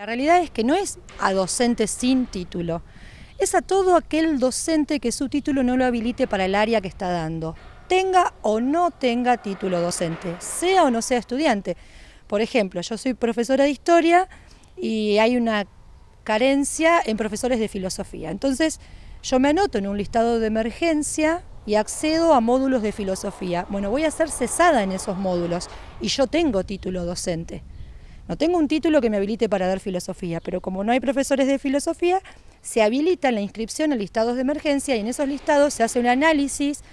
La realidad es que no es a docente sin título, es a todo aquel docente que su título no lo habilite para el área que está dando, tenga o no tenga título docente, sea o no sea estudiante. Por ejemplo, yo soy profesora de historia y hay una carencia en profesores de filosofía. Entonces, yo me anoto en un listado de emergencia y accedo a módulos de filosofía. Bueno, voy a ser cesada en esos módulos y yo tengo título docente. No tengo un título que me habilite para dar filosofía, pero como no hay profesores de filosofía, se habilita la inscripción a listados de emergencia y en esos listados se hace un análisis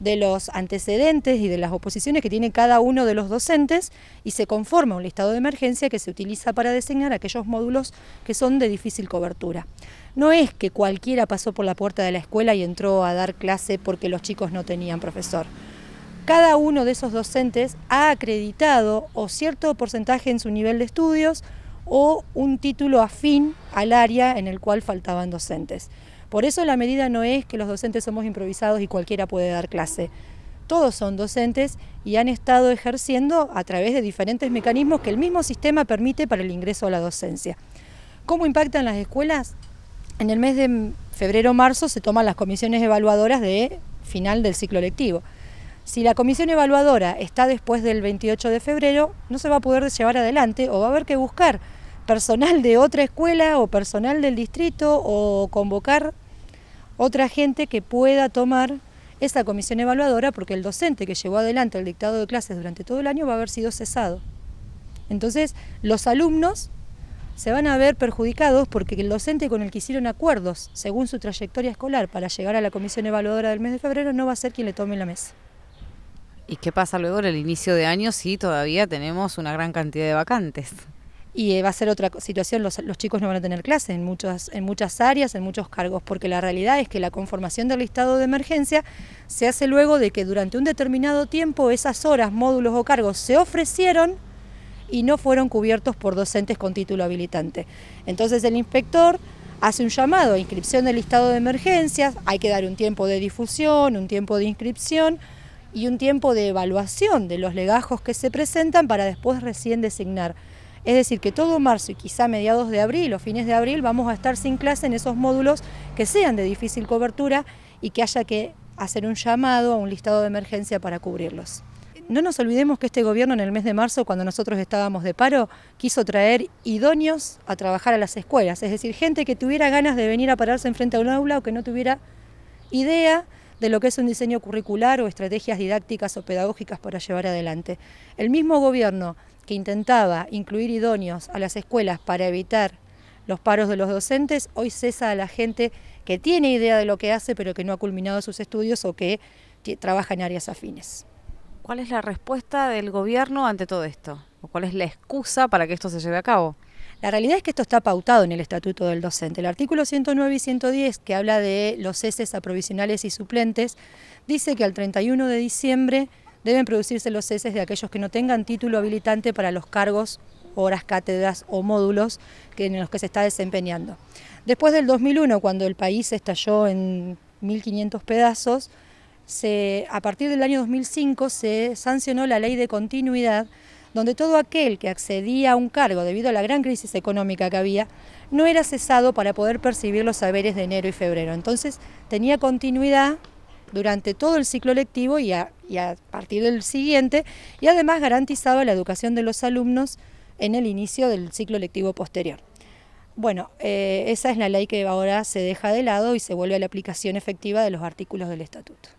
de los antecedentes y de las oposiciones que tiene cada uno de los docentes y se conforma un listado de emergencia que se utiliza para designar aquellos módulos que son de difícil cobertura. No es que cualquiera pasó por la puerta de la escuela y entró a dar clase porque los chicos no tenían profesor cada uno de esos docentes ha acreditado o cierto porcentaje en su nivel de estudios o un título afín al área en el cual faltaban docentes. Por eso la medida no es que los docentes somos improvisados y cualquiera puede dar clase. Todos son docentes y han estado ejerciendo a través de diferentes mecanismos que el mismo sistema permite para el ingreso a la docencia. ¿Cómo impactan las escuelas? En el mes de febrero-marzo se toman las comisiones evaluadoras de final del ciclo lectivo. Si la comisión evaluadora está después del 28 de febrero, no se va a poder llevar adelante o va a haber que buscar personal de otra escuela o personal del distrito o convocar otra gente que pueda tomar esa comisión evaluadora porque el docente que llevó adelante el dictado de clases durante todo el año va a haber sido cesado. Entonces, los alumnos se van a ver perjudicados porque el docente con el que hicieron acuerdos, según su trayectoria escolar, para llegar a la comisión evaluadora del mes de febrero, no va a ser quien le tome la mesa. ¿Y qué pasa luego en el inicio de año si todavía tenemos una gran cantidad de vacantes? Y eh, va a ser otra situación, los, chicos no van a tener clase en muchas, en muchas áreas, en muchos cargos, porque la realidad es que la conformación del listado de emergencia se hace luego de que durante un determinado tiempo esas horas, módulos o cargos se ofrecieron y no fueron cubiertos por docentes con título habilitante. Entonces el inspector hace un llamado a inscripción del listado de emergencias, hay que dar un tiempo de difusión, un tiempo de inscripción, y un tiempo de evaluación de los legajos que se presentan para después recién designar. Es decir, que todo marzo y quizá mediados de abril o fines de abril vamos a estar sin clase en esos módulos que sean de difícil cobertura y que haya que hacer un llamado a un listado de emergencia para cubrirlos. No nos olvidemos que este gobierno en el mes de marzo, cuando nosotros estábamos de paro, quiso traer idóneos a trabajar a las escuelas, es decir, gente que tuviera ganas de venir a pararse frente a un aula o que no tuviera idea de lo que es un diseño curricular o estrategias didácticas o pedagógicas para llevar adelante. El mismo gobierno que intentaba incluir idóneos a las escuelas para evitar los paros de los docentes, hoy cesa a la gente que tiene idea de lo que hace pero que no ha culminado sus estudios o que trabaja en áreas afines. ¿Cuál es la respuesta del gobierno ante todo esto? ¿O ¿Cuál es la excusa para que esto se lleve a cabo? La realidad es que esto está pautado en el Estatuto del Docente. El artículo 109 y 110, que habla de los ceses aprovisionales y suplentes, dice que al 31 de diciembre deben producirse los ceses de aquellos que no tengan título habilitante para los cargos, horas, cátedras o módulos en los que se está desempeñando. Después del 2001, cuando el país estalló en 1.500 pedazos, a partir del año 2005 se sancionó la ley de continuidad donde todo aquel que accedía a un cargo debido a la gran crisis económica que había, no era cesado para poder percibir los saberes de enero y febrero. Entonces tenía continuidad durante todo el ciclo lectivo y a, partir del siguiente, y además garantizaba la educación de los alumnos en el inicio del ciclo lectivo posterior. Bueno, eh, esa es la ley que ahora se deja de lado y se vuelve a la aplicación efectiva de los artículos del estatuto.